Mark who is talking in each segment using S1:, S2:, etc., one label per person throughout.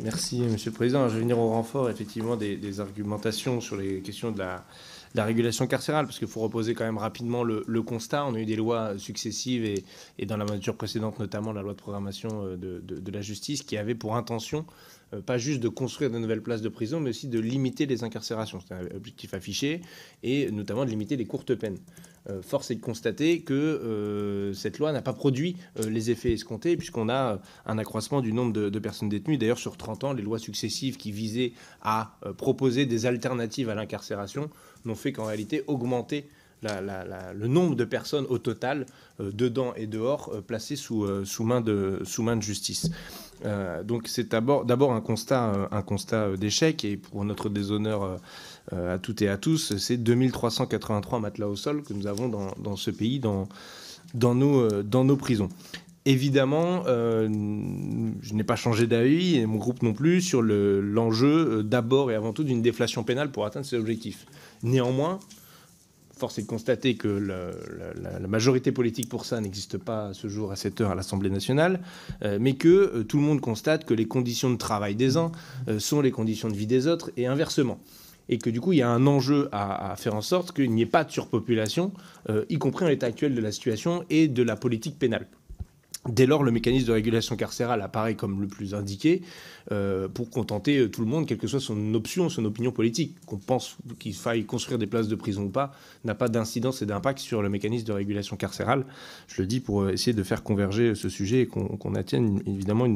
S1: Merci, Monsieur le Président. Je vais venir au renfort, effectivement, des, argumentations sur les questions de la, régulation carcérale, parce qu'il faut reposer quand même rapidement le, constat. On a eu des lois successives et, dans la mesure précédente, notamment la loi de programmation euh, de, de la justice, qui avait pour intention euh, pas juste de construire de nouvelles places de prison, mais aussi de limiter les incarcérations. C'est un objectif affiché, et notamment de limiter les courtes peines. Euh, force est de constater que euh, cette loi n'a pas produit les effets escomptés, puisqu'on a un accroissement du nombre de, personnes détenues. D'ailleurs, sur 30 ans, les lois successives qui visaient à proposer des alternatives à l'incarcération n'ont fait qu'en réalité augmenter le nombre de personnes au total, dedans et dehors, placées sous main de justice. Euh, donc c'est d'abord un constat, euh, un constat euh, d'échec et pour notre déshonneur à toutes et à tous, c'est 2383 matelas au sol que nous avons dans, ce pays, dans, nos, prisons. Évidemment, je n'ai pas changé d'avis et mon groupe non plus sur l'enjeu d'abord et avant tout d'une déflation pénale pour atteindre ces objectifs. Néanmoins, force est de constater que la, majorité politique pour ça n'existe pas ce jour à cette heure à l'Assemblée nationale, euh, mais que euh, tout le monde constate que les conditions de travail des uns euh, sont les conditions de vie des autres et inversement. Et que du coup, il y a un enjeu à, à faire en sorte qu'il n'y ait pas de surpopulation, y compris en l'état actuel de la situation et de la politique pénale. Dès lors, le mécanisme de régulation carcérale apparaît comme le plus indiqué euh, pour contenter euh, tout le monde, quelle que soit son option, son opinion politique. Qu'on pense qu'il faille construire des places de prison ou pas, n'a pas d'incidence et d'impact sur le mécanisme de régulation carcérale. Je le dis pour euh, essayer de faire converger ce sujet et qu'on attienne évidemment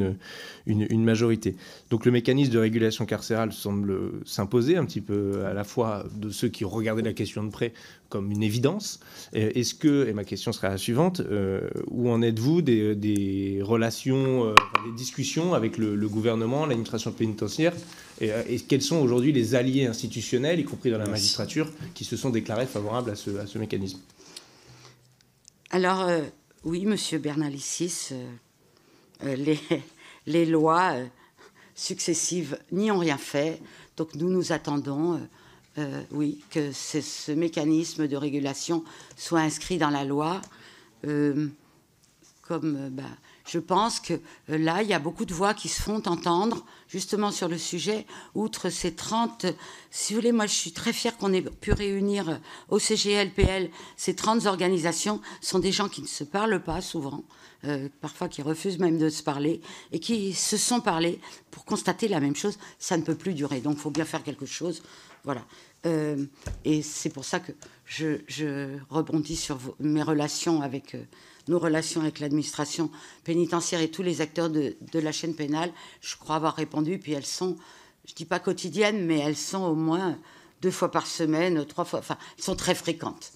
S1: une, majorité. Donc le mécanisme de régulation carcérale semble s'imposer un petit peu à la fois de ceux qui regardaient la question de près comme une évidence. Est-ce que, et ma question sera la suivante, où en êtes-vous des des relations, euh, des discussions avec le, gouvernement, l'administration pénitentiaire euh, et, quels sont aujourd'hui les alliés institutionnels, y compris dans la magistrature, qui se sont déclarés favorables à ce, mécanisme
S2: Alors, euh, oui, monsieur Bernalicis, les, lois successives n'y ont rien fait. Donc, nous nous attendons. oui, que ce mécanisme de régulation soit inscrit dans la loi comme euh, bah, je pense que euh, là, il y a beaucoup de voix qui se font entendre justement sur le sujet, outre ces 30, euh, si vous voulez, moi je suis très fière qu'on ait pu réunir au CGLPL ces 30 organisations, sont des gens qui ne se parlent pas souvent, parfois qui refusent même de se parler, et qui se sont parlés pour constater la même chose, ça ne peut plus durer, donc il faut bien faire quelque chose voilà. Euh, et c'est pour ça que je, rebondis sur mes relations avec euh, nos relations avec l'administration pénitentiaire et tous les acteurs de, la chaîne pénale. Je crois avoir répondu, puis elles sont, je dis pas quotidiennes, mais elles sont au moins deux fois par semaine, trois fois, enfin, elles sont très fréquentes.